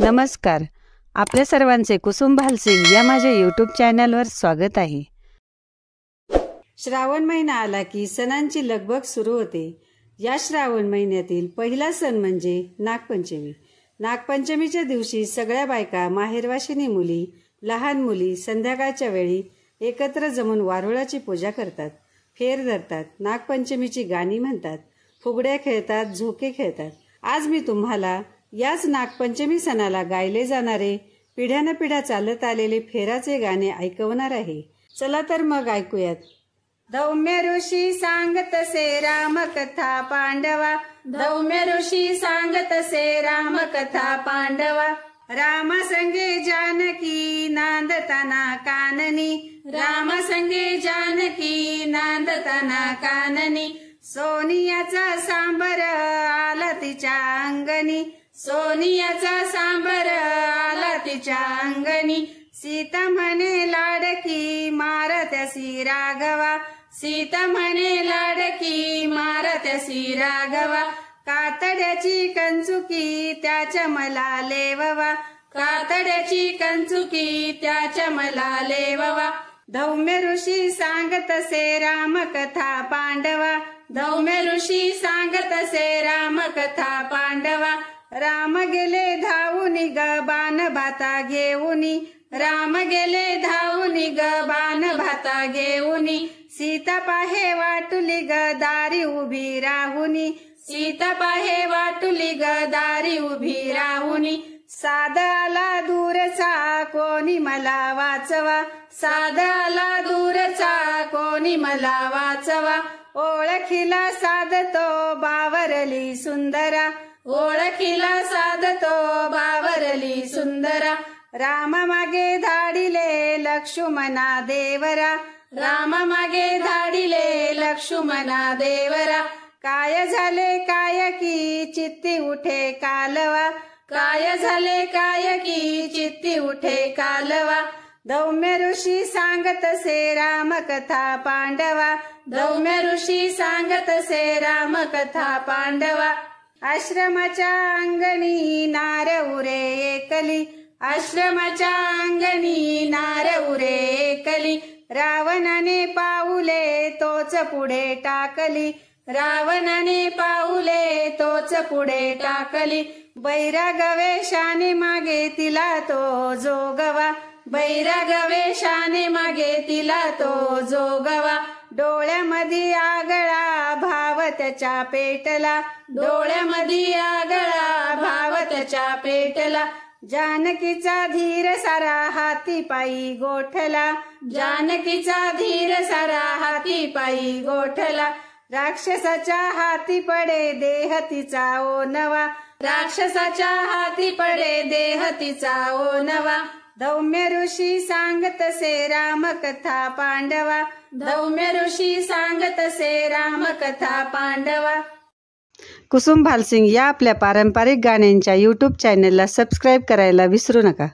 नमस्कार आपल्या सर्वांचे कुसुम भालसिंग या माझ्या यूट्यूब चॅनलवर स्वागत आहे श्रावण महिना आला की सणांची लगबग सुरू होते या श्रावण महिन्यातील पहिला सण म्हणजे नागपंचमी नागपंचमीच्या दिवशी सगळ्या बायका माहेरवाशिनी मुली लहान मुली संध्याकाळच्या वेळी एकत्र जमून वारुळाची पूजा करतात फेर धरतात नागपंचमीची गाणी म्हणतात फुगड्या खेळतात झोके खेळतात आज मी तुम्हाला याच नागपंचमी सणाला गायले जाणारे पिढ्यानपिढ्या चालत आलेले फेराचे गाणे ऐकवणार आहे चला तर मग ऐकूयात दौम्य ऋषी सांगतसे कथा पांडवा दौम्य ऋषी सांगतसे रामकथा पांडवा राम संगे जानकी नांदताना काननी राम संगे जानकी नांदताना काननी सोनियाचा सांबर आला तिच्या अंगणी सोनियाचा सांबर आला तिच्या अंगणी सीता म्हणे लाडकी त्यासी राघवा सीता म्हणे लाडकी सी रागवा कातड्याची कंचुकी त्याच्या मला लेववा कातड्याची कंचुकी त्याच्या मला लेववा धौम्य ऋषी सांगत राम कथा पांडवा धौम्य ऋषी सांगत राम कथा पांडवा राम गेले धावून ग बाण भाता घेऊनी राम गेले धावून ग बाण भाता घेऊनी सीता पाहे वाटुली ग दारी उभी राहुनी सीता पाहे वाटुली ग दारी उभी राहुनी दूर दूरचा कोणी मला वाचवा दूर दूरचा कोणी मला वाचवा ओळखीला साधतो बावरली सुंदरा ओळखीला साधतो बावरली सुंदरा राम मागे धाडिले लक्ष्मणा देवरा राम मागे धाडिले लक्ष्मणा देवरा काय झाले काय की चित्ती उठे कालवा काय झाले काय की चित्ती उठे कालवा दौम्य ऋषी सांगतसे कथा पांडवा दौम्य ऋषी सांगतसे कथा पांडवा आश्रमाच्या अंगणी नार उरे एकली आश्रमाच्या अंगणी नार उरे एकली रावणाने पाऊले तोच पुढे टाकली रावणाने पाऊले तोच पुढे टाकली गवेशाने मागे तिला तो जोगवा गवेशाने मागे तिला तो जोगवा डोळ्यामध्ये आग त्याच्या पेटला डोळ्यामधी आगळा भाव त्याच्या पेटला जानकीचा धीर सारा हाती पायी गोठला जानकीचा धीर सारा हाती पायी गोठला राक्षसाच्या हाती पडे देह तिचा ओ नवा राक्षसाच्या हाती पडे देह तिचा ओ नवा धौम्य ऋषी सांगतसे कथा पांडवा दौम्य ऋषी सांगतसे कथा पांडवा कुसुम भालसिंग या आपल्या पारंपरिक गाण्यांच्या यूट्यूब चॅनेलला सबस्क्राईब करायला विसरू नका